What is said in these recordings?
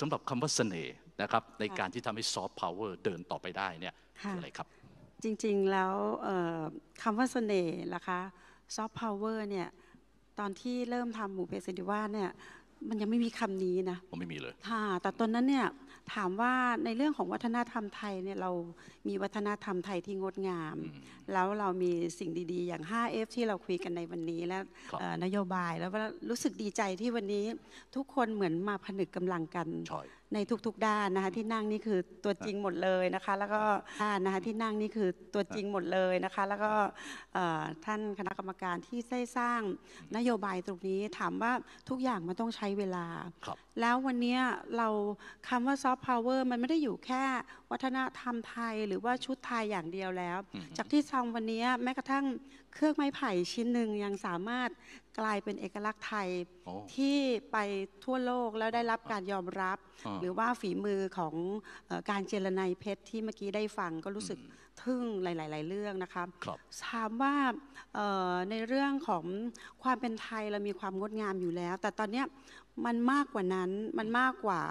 สำหรับคำว่าเสน่ห์นะครับในการที่ทำให้ซอฟต์พาวเวอร์เดินต่อไปได้เนี่ยคืออะไรครับ จริงๆแล้วคำว่าเสน่ห์นะคะซอฟต์พาวเวอร์เนี่ยตอนที่เริ่มทำหมูเพสเซนติว่าเนี่ยมันยังไม่มีคำนี้นะผมไม่มีเลยค่ะแต่ตอนนั้นเนี่ยถามว่าในเรื่องของวัฒนธรรมไทยเนี่ยเรามีวัฒนธรรมไทยที่งดงามมแล้วเรามีสิ่งดี ๆ อย่าง 5F ที่เราคุยกันในวันนี้และนโยบายแล้วว่ารู้สึกดีใจที่วันนี้ทุกคนเหมือนมาผนึกกำลังกันชในทุกๆด้านนะคะที่นั่งนี่คือตัวจริงหมดเลยนะคะ แล้วก็ด้านนะคะที่นั่งนี่คือตัวจริงหมดเลยนะคะ แล้วก็ท่านคณะกรรมการที่ได้สร้างนโยบายตรงนี้ถามว่าทุกอย่างมันต้องใช้เวลา แล้ววันนี้เราคำว่าซอฟต์พาวเวอร์มันไม่ได้อยู่แค่วัฒนธรรมไทย หรือว่าชุดไทยอย่างเดียวแล้ว จากที่ทำวันนี้แม้กระทั่งเครื่องไม้ไผ่ชิ้นหนึ่งยังสามารถกลายเป็นเอกลักษณ์ไทยที่ไปทั่วโลกแล้วได้รับการยอมรับ หรือว่าฝีมือของการเจรไนเพชรที่เมื่อกี้ได้ฟังก็รู้สึกทึ่งหลายๆเรื่องนะคะถามว่าในเรื่องของความเป็นไทยเรามีความงดงามอยู่แล้ว แต่ตอนนี้มันมากกว่านั้นมันมากกว่า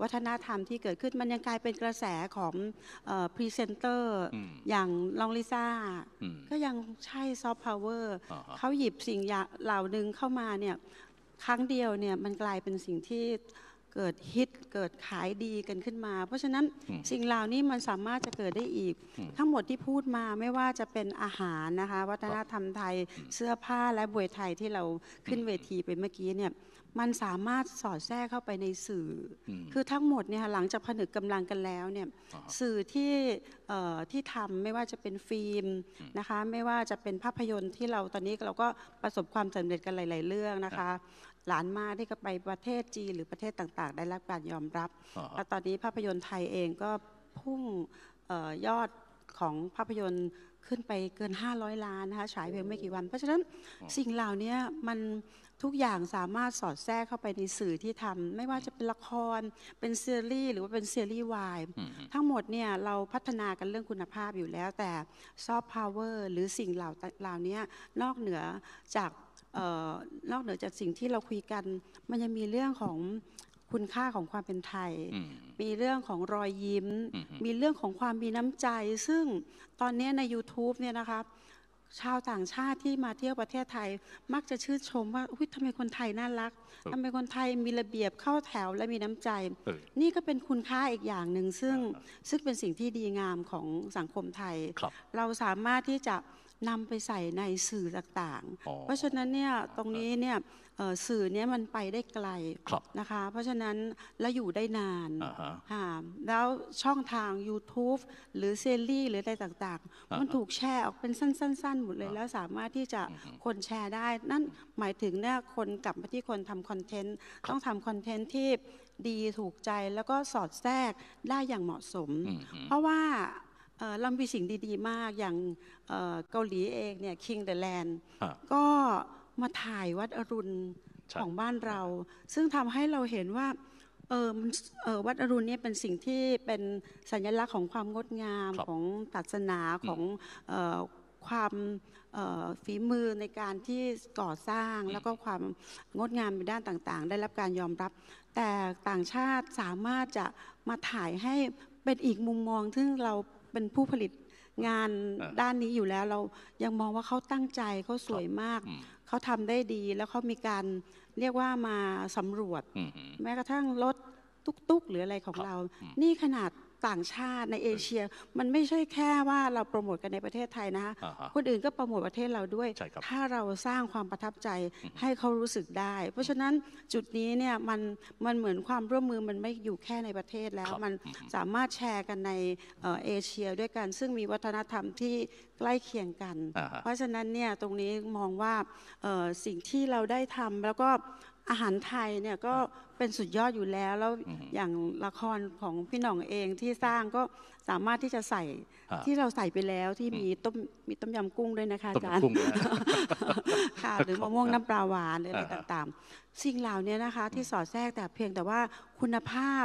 วัฒนธรรมที่เกิดขึ้นมันยังกลายเป็นกระแสของพรีเซนเตอร์อย่างลองลิซ่าก็ยังใช่ซอฟต์พาวเวอร์เขาหยิบสิ่งเหล่าาวหนึ่งเข้ามาเนี่ยครั้งเดียวเนี่ยมันกลายเป็นสิ่งที่เกิดฮิตเกิดขายดีกันขึ้นมาเพราะฉะนั้นสิ่งเหล่านี้มันสามารถจะเกิดได้อีกทั้งหมดที่พูดมาไม่ว่าจะเป็นอาหารนะคะ วัฒนธรรมไทยเสื้อผ้าและบวยไทยที่เราขึ้นเวทีไปเมื่อกี้เนี่ยมันสามารถสอดแทรกเข้าไปในสื่อ คือทั้งหมดเนี่ยหลังจากผนึกกำลังกันแล้วเนี่ยสื่อที่ที่ทำไม่ว่าจะเป็นฟิล์มนะคะ ไม่ว่าจะเป็นภาพยนตร์ที่เราตอนนี้เราก็ประสบความสำเร็จกันหลายๆเรื่องนะคะหลานมาที่ก็ไปประเทศจีนหรือประเทศต่างๆ ได้รับการยอมรับ แล้วตอนนี้ภาพยนตร์ไทยเองก็พุ่งยอดของภาพยนตร์ขึ้นไปเกิน 500 ล้านนะคะฉายเพียงไม่กี่วัน เพราะฉะนั้นสิ่งเหล่านี้มันทุกอย่างสามารถสอดแทรกเข้าไปในสื่อที่ทำ ไม่ว่าจะเป็นละครเป็นซีรีส์หรือว่าเป็นซีรีส์วายทั้งหมดเนี่ยเราพัฒนากันเรื่องคุณภาพอยู่แล้ว แต่ซอฟต์พาวเวอร์หรือสิ่งเหล่าเหล่านี้นอกเหนือจากนอกเหนือจากสิ่งที่เราคุยกัน มันยังมีเรื่องของคุณค่าของความเป็นไทยมีเรื่องของรอยยิ้ม มีเรื่องของความมีน้ำใจ ซึ่งตอนนี้ใน YouTube เนี่ยนะคะชาวต่างชาติที่มาเที่ยวประเทศไทยมักจะชื่นชม ว่าทำไมคนไทยน่ารักทำไมคนไทยมีระเบียบเข้าแถวและมีน้ำใจ นี่ก็เป็นคุณค่าอีกอย่างหนึ่งซึ่งซึ่งเป็นสิ่งที่ดีงามของสังคมไทยเราสามารถที่จะนำไปใส่ในสื่อต่างๆ เพราะฉะนั้นเนี่ยตรงนี้เนี่ยสื่อเนี่ยมันไปได้ไกลนะคะเพราะฉะนั้นและอยู่ได้นานค่ะแล้วช่องทาง YouTube หรือเซรี่หรืออะไรต่าง ๆ มันถูกแชร์ออกเป็นสั้นๆหมดเลยแล้วสามารถที่จะคนแชร์ได้ นั่นหมายถึงเนี่ยคนกลับมาที่คนทำคอนเทนต์ต้องทำคอนเทนต์ที่ดีถูกใจแล้วก็สอดแทรกได้อย่างเหมาะสม เพราะว่าเรามีสิ่งดี ๆ มากอย่างเกาหลีเองเนี่ยคิงเดอะแลนด์ก็มาถ่ายวัดอรุณของบ้านเรา ซึ่งทำให้เราเห็นว่าเออเออวัดอรุณเนี่ยเป็นสิ่งที่เป็นสัญลักษณ์ของความงดงามของศาสนาของความฝีมือในการที่ก่อสร้างแล้วก็ความงดงามในด้านต่าง ๆ ได้รับการยอมรับ แต่ต่างชาติสามารถจะมาถ่ายให้เป็นอีกมุมมองซึ่งเราเป็นผู้ผลิตงานด้านนี้อยู่แล้วเรายังมองว่าเขาตั้งใจเขาสวยมาก เขาทำได้ดีแล้วเขามีการเรียกว่ามาสำรวจ แม้กระทั่งรถตุ๊กๆ หรืออะไรของเรา นี่ขนาดต่างชาติในเอเชียมันไม่ใช่แค่ว่าเราโปรโมทกันในประเทศไทยนะคะฮะ คนอื่นก็โปรโมทประเทศเราด้วย ถ้าเราสร้างความประทับใจให้เขารู้สึกได้ เพราะฉะนั้นจุดนี้เนี่ยมันมันเหมือนความร่วมมือมันไม่อยู่แค่ในประเทศแล้วมันสามารถแชร์กันในเอเชียด้วยกันซึ่งมีวัฒนธรรมที่ใกล้เคียงกัน เพราะฉะนั้นเนี่ยตรงนี้มองว่าสิ่งที่เราได้ทำแล้วก็อาหารไทยเนี่ยก็เป็นสุดยอดอยู่แล้วแล้วอย่างละครของพี่หน่องเองที่สร้างก็สามารถที่จะใส่ที่เราใส่ไปแล้วที่มีต้มมีต้มยำกุ้งด้วยนะคะอาจารย์ค่ะหรือมะม่วงน้ำปลาหวานอะไรต่างๆ สิ่งเหล่านี้นะคะที่สอดแทรกแต่เพียงแต่ว่าคุณภาพ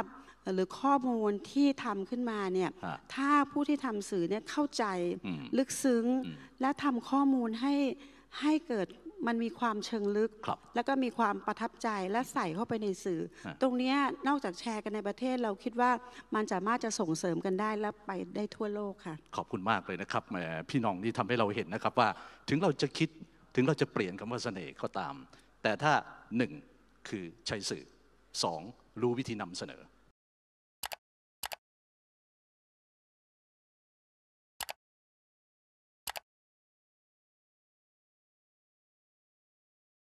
หรือข้อมูลที่ทำขึ้นมาเนี่ยถ้าผู้ที่ทำสื่อเนี่ยเข้าใจลึกซึ้ง และทำข้อมูลให้ให้เกิดมันมีความเชิงลึกแล้วก็มีความประทับใจและใส่เข้าไปในสื่อ ตรงนี้นอกจากแชร์กันในประเทศเราคิดว่ามันสามารถจะส่งเสริมกันได้และไปได้ทั่วโลกค่ะ ขอบคุณมากเลยนะครับแหมพี่น้องที่ทำให้เราเห็นนะครับว่า ถึงเราจะคิดถึงเราจะเปลี่ยนคำว่าเสน่ห์ก็ตาม แต่ถ้าหนึ่งคือใช้สื่อสองรู้วิธีนำเสนอ